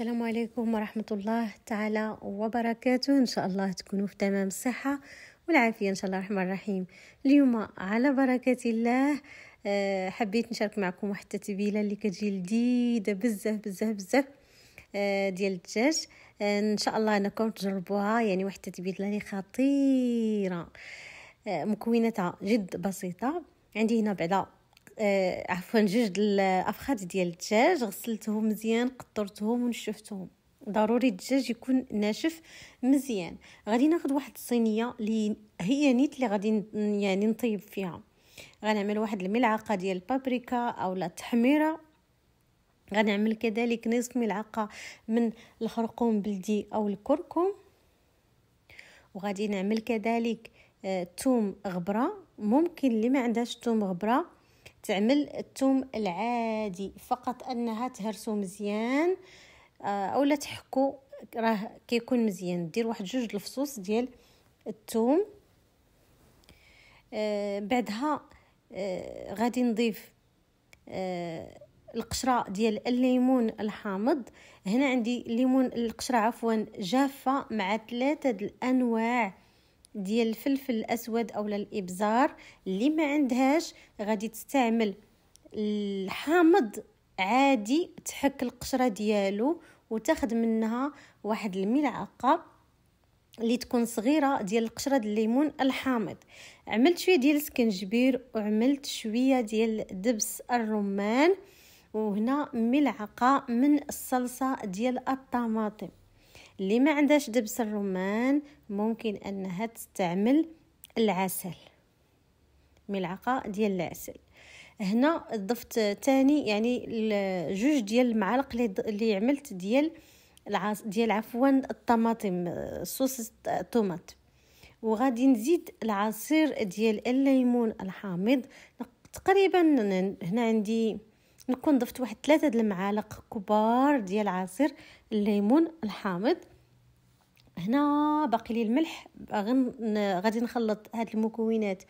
السلام عليكم ورحمة الله تعالى وبركاته إن شاء الله تكونوا في تمام الصحة والعافية إن شاء الله الرحمن الرحيم اليوم على بركة الله آه، حبيت نشارك معكم واحد التتبيلة اللي كتجي لذيذة بزاف بزاف بزاف آه، ديال الدجاج آه، إن شاء الله أنكم تجربوها يعني واحد التتبيلة اللي خطيرة مكوناتها جد بسيطة عندي هنا بعدا آه عفوا جوج الافخاد ديال الدجاج غسلتهم مزيان قطرتهم ونشفتهم ضروري الدجاج يكون ناشف مزيان غادي ناخذ واحد الصينيه اللي هي نيت اللي غادي يعني نطيب فيها غنعمل واحد الملعقه ديال البابريكا اولا التحميره غنعمل كذلك نصف ملعقه من الخرقوم بلدي او الكركم وغادي نعمل كذلك الثوم آه غبره ممكن اللي ما عندهاش الثوم غبره تعمل الثوم العادي فقط انها تهرسو مزيان آه، اولا تحكو راه كيكون مزيان دير واحد جوج الفصوص ديال الثوم آه، بعدها آه، غادي نضيف القشره ديال الليمون الحامض هنا عندي الليمون القشره عفوا جافه مع ثلاثه الانواع ديال الفلفل الاسود اولا الابزار اللي ما عندهاش غادي تستعمل الحامض عادي تحك القشره ديالو وتاخذ منها واحد الملعقه اللي تكون صغيره ديال القشره ديال الليمون الحامض عملت شويه ديال السكنجبير وعملت شويه ديال دبس الرمان وهنا ملعقه من الصلصه ديال الطماطم اللي ما عندهاش دبس الرمان ممكن انها تستعمل العسل ملعقه ديال العسل هنا ضفت تاني يعني جوج ديال المعالق اللي عملت ديال العص ديال عفوا الطماطم آه، صوص الطماط وغادي نزيد العصير ديال الليمون الحامض تقريبا هنا عندي نكون ضفت واحد ثلاثة د المعالق كبار ديال عصير الليمون الحامض هنا باقي لي الملح غادي نخلط هاد المكونات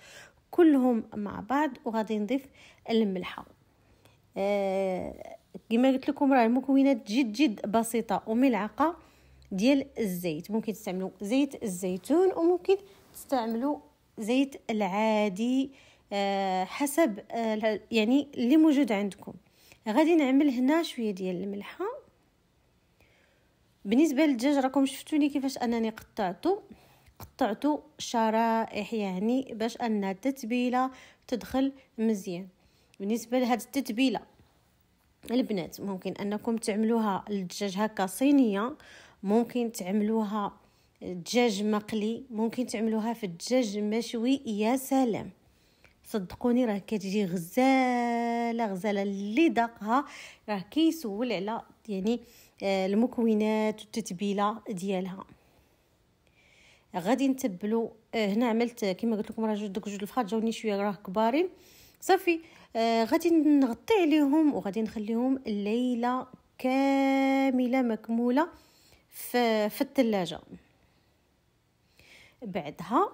كلهم مع بعض وغادي نضيف الملحه آه كما قلت لكم راه المكونات جد جد بسيطه وملعقه ديال الزيت ممكن تستعملوا زيت الزيتون وممكن تستعملوا زيت العادي آه حسب آه يعني اللي موجود عندكم غادي نعمل هنا شويه ديال الملحه بالنسبه للدجاج راكم شفتوني كيفاش انني قطعته قطعته شرائح يعني باش ان التتبيله تدخل مزيان بالنسبه لهاد التتبيله البنات ممكن انكم تعملوها الدجاج هكا صينيه ممكن تعملوها دجاج مقلي ممكن تعملوها في الدجاج مشوي يا سلام صدقوني راه كتجي غزاله غزاله اللي ذاقها راه كيسول على يعني آه، المكونات والتتبيله ديالها غادي نتبلو آه، هنا عملت كما قلت لكم راه جوج دوك جوج الفخاد جاوني شويه راه كبارين صافي آه، غادي نغطي عليهم وغادي نخليهم ليله كامله مكموله في في الثلاجه بعدها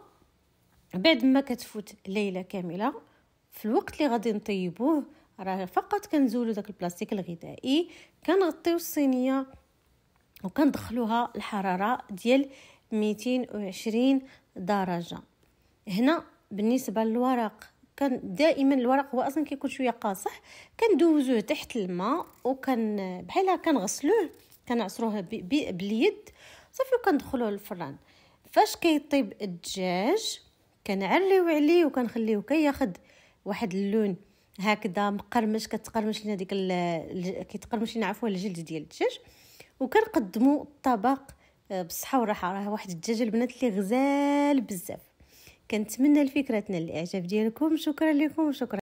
بعد ما كتفوت ليله كامله في الوقت اللي غادي نطيبوه راه فقط كنزولو داك البلاستيك الغذائي كنغطيو الصينيه وكندخلوها الحراره ديال 220 درجه هنا بالنسبه للورق كان دائما الورق هو اصلا كيكون شويه قاصح كندوزوه تحت الماء وكان بحال هكا كنغسلوه كنعصروه باليد صافي وكندخلوه للفران فاش كيطيب الدجاج كنعليو عليه وكنخليه كياخد واحد اللون هكذا مقرمش كتقرمش لنا ديك كيتقرمش لنا عفوا الجلد ديال الدجاج وكنقدمو الطبق آه، بالصحه والراحه راه واحد الدجاج البنات اللي غزال بزاف كنتمنى الفكره تنال الاعجاب ديالكم شكرا لكم وشكرا